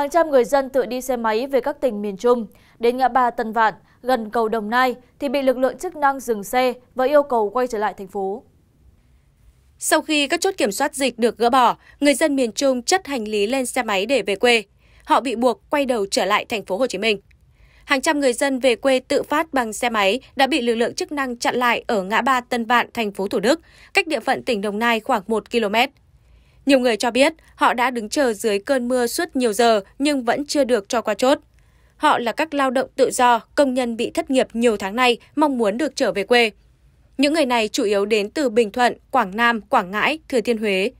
hàng trăm người dân tự đi xe máy về các tỉnh miền trung đến ngã ba tân vạn gần cầu đồng nai thì bị lực lượng chức năng dừng xe và yêu cầu quay trở lại thành phố sau khi các chốt kiểm soát dịch được gỡ bỏ, người dân miền Trung chất hành lý lên xe máy để về quê. Họ bị buộc quay đầu trở lại thành phố Hồ Chí Minh. Hàng trăm người dân về quê tự phát bằng xe máy đã bị lực lượng chức năng chặn lại ở ngã ba Tân Vạn, thành phố Thủ Đức, cách địa phận tỉnh Đồng Nai khoảng 1 km. Nhiều người cho biết họ đã đứng chờ dưới cơn mưa suốt nhiều giờ nhưng vẫn chưa được cho qua chốt. Họ là các lao động tự do, công nhân bị thất nghiệp nhiều tháng nay mong muốn được trở về quê. Những người này chủ yếu đến từ Bình Thuận, Quảng Nam, Quảng Ngãi, Thừa Thiên Huế.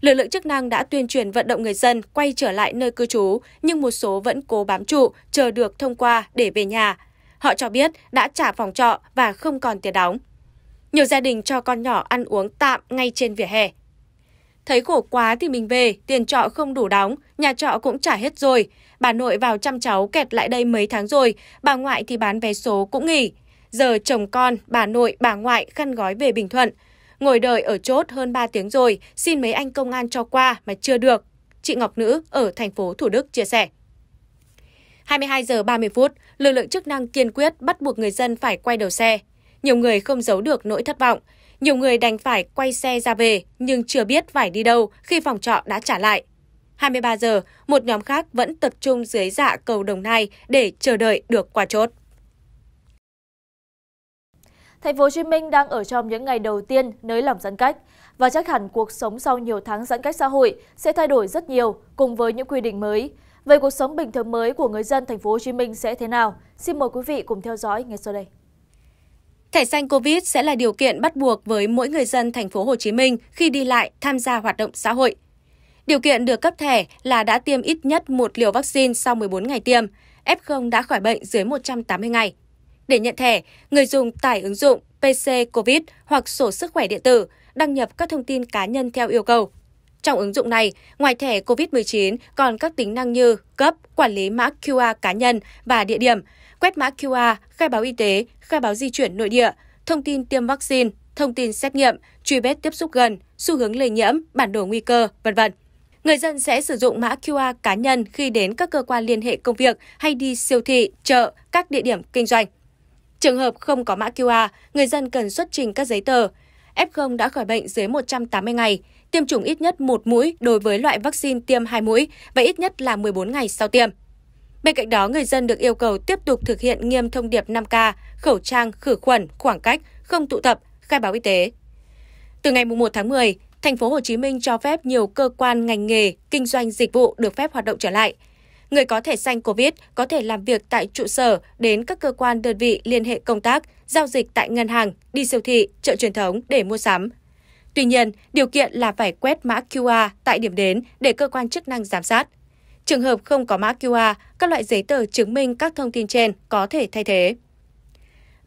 Lực lượng chức năng đã tuyên truyền vận động người dân quay trở lại nơi cư trú, nhưng một số vẫn cố bám trụ, chờ được thông qua để về nhà. Họ cho biết đã trả phòng trọ và không còn tiền đóng. Nhiều gia đình cho con nhỏ ăn uống tạm ngay trên vỉa hè Thấy khổ quá thì mình về, tiền trọ không đủ đóng, nhà trọ cũng trả hết rồi. Bà nội vào chăm cháu kẹt lại đây mấy tháng rồi, bà ngoại thì bán vé số cũng nghỉ. Giờ chồng con, bà nội, bà ngoại khăn gói về Bình Thuận. Ngồi đợi ở chốt hơn 3 tiếng rồi, xin mấy anh công an cho qua mà chưa được. Chị Ngọc Nữ ở thành phố Thủ Đức chia sẻ. 22 giờ 30 phút, lực lượng chức năng kiên quyết bắt buộc người dân phải quay đầu xe. Nhiều người không giấu được nỗi thất vọng nhiều người đành phải quay xe ra về nhưng chưa biết phải đi đâu khi phòng trọ đã trả lại. 23 giờ, một nhóm khác vẫn tập trung dưới dạ cầu Đồng Nai để chờ đợi được qua chốt. Thành phố Hồ Chí Minh đang ở trong những ngày đầu tiên nới lỏng giãn cách và chắc hẳn cuộc sống sau nhiều tháng giãn cách xã hội sẽ thay đổi rất nhiều cùng với những quy định mới. Vậy cuộc sống bình thường mới của người dân thành phố Hồ Chí Minh sẽ thế nào? Xin mời quý vị cùng theo dõi ngay sau đây. Thẻ xanh COVID sẽ là điều kiện bắt buộc với mỗi người dân thành phố Hồ Chí Minh khi đi lại tham gia hoạt động xã hội. Điều kiện được cấp thẻ là đã tiêm ít nhất một liều vaccine sau 14 ngày tiêm, F0 đã khỏi bệnh dưới 180 ngày. Để nhận thẻ, người dùng tải ứng dụng PC COVID hoặc sổ sức khỏe điện tử, đăng nhập các thông tin cá nhân theo yêu cầu. Trong ứng dụng này, ngoài thẻ COVID-19 còn các tính năng như cấp, quản lý mã QR cá nhân và địa điểm, quét mã QR, khai báo y tế, khai báo di chuyển nội địa, thông tin tiêm vaccine, thông tin xét nghiệm, truy vết tiếp xúc gần, xu hướng lây nhiễm, bản đồ nguy cơ, vân vân. Người dân sẽ sử dụng mã QR cá nhân khi đến các cơ quan liên hệ công việc hay đi siêu thị, chợ, các địa điểm kinh doanh. Trường hợp không có mã QR, người dân cần xuất trình các giấy tờ. F0 đã khỏi bệnh dưới 180 ngày, tiêm chủng ít nhất một mũi đối với loại vaccine tiêm hai mũi và ít nhất là 14 ngày sau tiêm. Bên cạnh đó, người dân được yêu cầu tiếp tục thực hiện nghiêm thông điệp 5K, khẩu trang, khử khuẩn, khoảng cách, không tụ tập, khai báo y tế. Từ ngày 1 tháng 10, thành phố Hồ Chí Minh cho phép nhiều cơ quan ngành nghề, kinh doanh dịch vụ được phép hoạt động trở lại. Người có thẻ xanh COVID có thể làm việc tại trụ sở, đến các cơ quan đơn vị liên hệ công tác, giao dịch tại ngân hàng, đi siêu thị, chợ truyền thống để mua sắm, Tuy nhiên, điều kiện là phải quét mã QR tại điểm đến để cơ quan chức năng giám sát. Trường hợp không có mã QR, các loại giấy tờ chứng minh các thông tin trên có thể thay thế.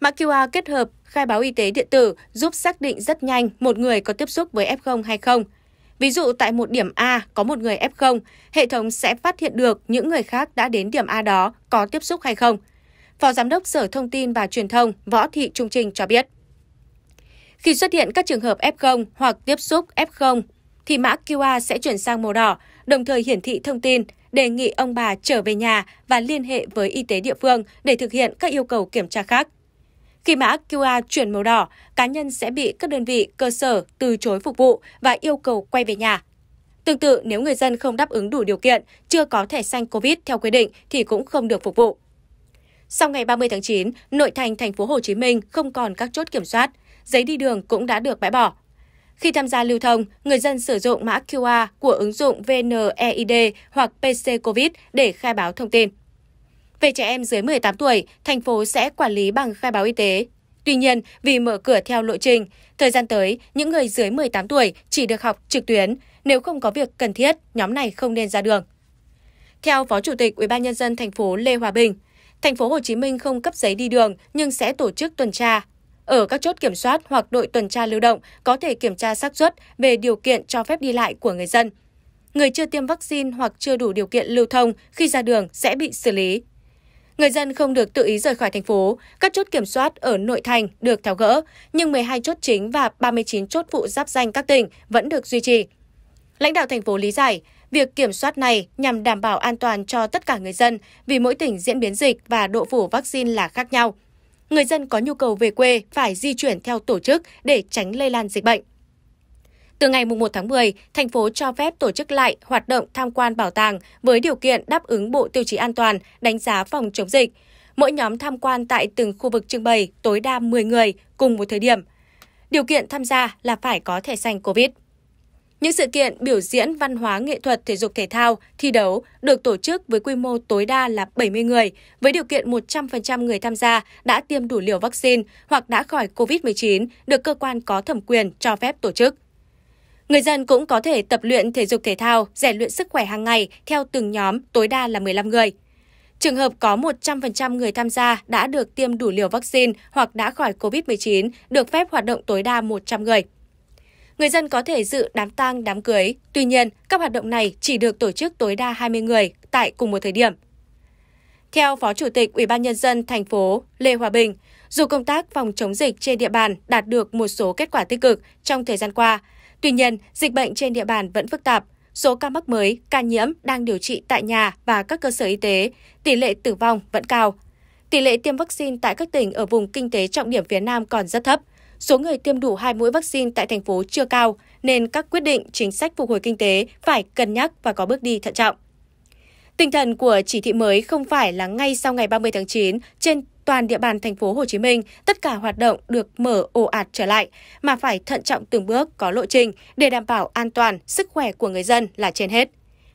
Mã QR kết hợp khai báo y tế điện tử giúp xác định rất nhanh một người có tiếp xúc với F0 hay không. Ví dụ tại một điểm A có một người F0, hệ thống sẽ phát hiện được những người khác đã đến điểm A đó có tiếp xúc hay không. Phó Giám đốc Sở Thông tin và Truyền thông Võ Thị Trung Trinh cho biết. Khi xuất hiện các trường hợp F0 hoặc tiếp xúc F0, thì mã QR sẽ chuyển sang màu đỏ, đồng thời hiển thị thông tin đề nghị ông bà trở về nhà và liên hệ với y tế địa phương để thực hiện các yêu cầu kiểm tra khác. Khi mã QR chuyển màu đỏ, cá nhân sẽ bị các đơn vị cơ sở từ chối phục vụ và yêu cầu quay về nhà. Tương tự, nếu người dân không đáp ứng đủ điều kiện, chưa có thẻ xanh COVID theo quy định thì cũng không được phục vụ. Sau ngày 30 tháng 9, nội thành thành phố Hồ Chí Minh không còn các chốt kiểm soát, giấy đi đường cũng đã được bãi bỏ. Khi tham gia lưu thông, người dân sử dụng mã QR của ứng dụng VNEID hoặc PC COVID để khai báo thông tin. Về trẻ em dưới 18 tuổi, thành phố sẽ quản lý bằng khai báo y tế. Tuy nhiên, vì mở cửa theo lộ trình, thời gian tới, những người dưới 18 tuổi chỉ được học trực tuyến. Nếu không có việc cần thiết, nhóm này không nên ra đường. Theo Phó Chủ tịch UBND thành phố Lê Hòa Bình, thành phố Hồ Chí Minh không cấp giấy đi đường nhưng sẽ tổ chức tuần tra, ở các chốt kiểm soát hoặc đội tuần tra lưu động có thể kiểm tra xác suất về điều kiện cho phép đi lại của người dân. Người chưa tiêm vaccine hoặc chưa đủ điều kiện lưu thông khi ra đường sẽ bị xử lý. Người dân không được tự ý rời khỏi thành phố, các chốt kiểm soát ở nội thành được tháo gỡ, nhưng 12 chốt chính và 39 chốt phụ giáp danh các tỉnh vẫn được duy trì. Lãnh đạo thành phố lý giải, việc kiểm soát này nhằm đảm bảo an toàn cho tất cả người dân vì mỗi tỉnh diễn biến dịch và độ phủ vaccine là khác nhau người dân có nhu cầu về quê phải di chuyển theo tổ chức để tránh lây lan dịch bệnh. Từ ngày 1 tháng 10, thành phố cho phép tổ chức lại hoạt động tham quan bảo tàng với điều kiện đáp ứng bộ tiêu chí an toàn, đánh giá phòng chống dịch. Mỗi nhóm tham quan tại từng khu vực trưng bày tối đa 10 người cùng một thời điểm. Điều kiện tham gia là phải có thẻ xanh COVID. Những sự kiện biểu diễn văn hóa nghệ thuật thể dục thể thao, thi đấu được tổ chức với quy mô tối đa là 70 người, với điều kiện 100% người tham gia đã tiêm đủ liều vaccine hoặc đã khỏi COVID-19 được cơ quan có thẩm quyền cho phép tổ chức. Người dân cũng có thể tập luyện thể dục thể thao, rèn luyện sức khỏe hàng ngày theo từng nhóm tối đa là 15 người. Trường hợp có 100% người tham gia đã được tiêm đủ liều vaccine hoặc đã khỏi COVID-19 được phép hoạt động tối đa 100 người. Người dân có thể dự đám tang, đám cưới. Tuy nhiên, các hoạt động này chỉ được tổ chức tối đa 20 người tại cùng một thời điểm. Theo Phó Chủ tịch Ủy ban nhân dân thành phố Lê Hòa Bình, dù công tác phòng chống dịch trên địa bàn đạt được một số kết quả tích cực trong thời gian qua, tuy nhiên, dịch bệnh trên địa bàn vẫn phức tạp, số ca mắc mới, ca nhiễm đang điều trị tại nhà và các cơ sở y tế, tỷ lệ tử vong vẫn cao. Tỷ lệ tiêm vaccine tại các tỉnh ở vùng kinh tế trọng điểm phía Nam còn rất thấp, Số người tiêm đủ hai mũi vaccine tại thành phố chưa cao, nên các quyết định chính sách phục hồi kinh tế phải cân nhắc và có bước đi thận trọng. Tinh thần của chỉ thị mới không phải là ngay sau ngày 30 tháng 9 trên toàn địa bàn thành phố Hồ Chí Minh, tất cả hoạt động được mở ồ ạt trở lại mà phải thận trọng từng bước có lộ trình để đảm bảo an toàn, sức khỏe của người dân là trên hết.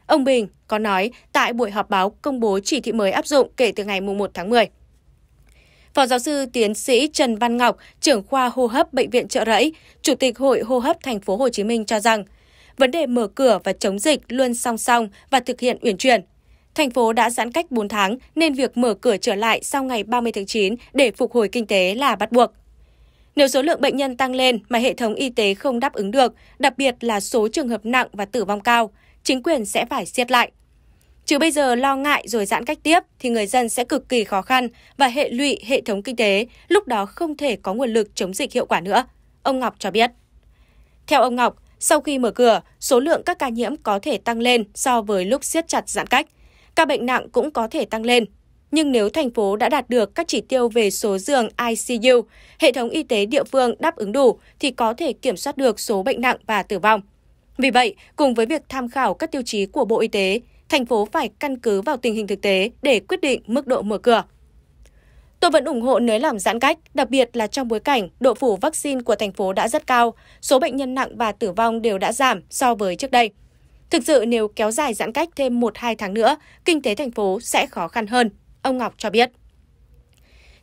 Ông Bình có nói tại buổi họp báo công bố chỉ thị mới áp dụng kể từ ngày 1 tháng 10. Phó giáo sư tiến sĩ Trần Văn Ngọc, trưởng khoa hô hấp bệnh viện Trợ Rẫy, Chủ tịch Hội hô hấp thành phố Hồ Chí Minh cho rằng, vấn đề mở cửa và chống dịch luôn song song và thực hiện uyển chuyển. Thành phố đã giãn cách 4 tháng nên việc mở cửa trở lại sau ngày 30 tháng 9 để phục hồi kinh tế là bắt buộc. Nếu số lượng bệnh nhân tăng lên mà hệ thống y tế không đáp ứng được, đặc biệt là số trường hợp nặng và tử vong cao, chính quyền sẽ phải siết lại. Chứ bây giờ lo ngại rồi giãn cách tiếp thì người dân sẽ cực kỳ khó khăn và hệ lụy hệ thống kinh tế, lúc đó không thể có nguồn lực chống dịch hiệu quả nữa, ông Ngọc cho biết. Theo ông Ngọc, sau khi mở cửa, số lượng các ca nhiễm có thể tăng lên so với lúc siết chặt giãn cách. Ca bệnh nặng cũng có thể tăng lên. Nhưng nếu thành phố đã đạt được các chỉ tiêu về số giường ICU, hệ thống y tế địa phương đáp ứng đủ thì có thể kiểm soát được số bệnh nặng và tử vong. Vì vậy, cùng với việc tham khảo các tiêu chí của Bộ Y tế, thành phố phải căn cứ vào tình hình thực tế để quyết định mức độ mở cửa. Tôi vẫn ủng hộ nới lỏng giãn cách, đặc biệt là trong bối cảnh độ phủ vaccine của thành phố đã rất cao, số bệnh nhân nặng và tử vong đều đã giảm so với trước đây. Thực sự nếu kéo dài giãn cách thêm 1-2 tháng nữa, kinh tế thành phố sẽ khó khăn hơn, ông Ngọc cho biết.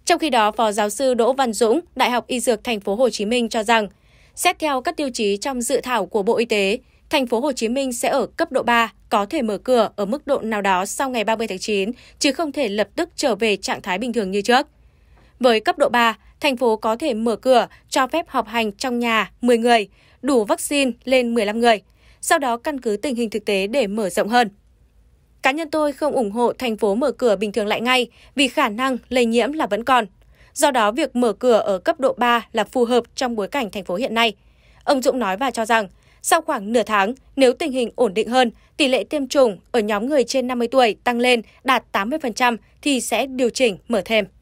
Trong khi đó, Phó giáo sư Đỗ Văn Dũng, Đại học Y Dược Thành phố Hồ Chí Minh cho rằng, xét theo các tiêu chí trong dự thảo của Bộ Y tế, thành phố Hồ Chí Minh sẽ ở cấp độ 3 có thể mở cửa ở mức độ nào đó sau ngày 30 tháng 9, chứ không thể lập tức trở về trạng thái bình thường như trước. Với cấp độ 3, thành phố có thể mở cửa cho phép họp hành trong nhà 10 người, đủ vaccine lên 15 người, sau đó căn cứ tình hình thực tế để mở rộng hơn. Cá nhân tôi không ủng hộ thành phố mở cửa bình thường lại ngay vì khả năng lây nhiễm là vẫn còn. Do đó, việc mở cửa ở cấp độ 3 là phù hợp trong bối cảnh thành phố hiện nay. Ông Dũng nói và cho rằng, sau khoảng nửa tháng, nếu tình hình ổn định hơn, tỷ lệ tiêm chủng ở nhóm người trên 50 tuổi tăng lên đạt 80% thì sẽ điều chỉnh mở thêm.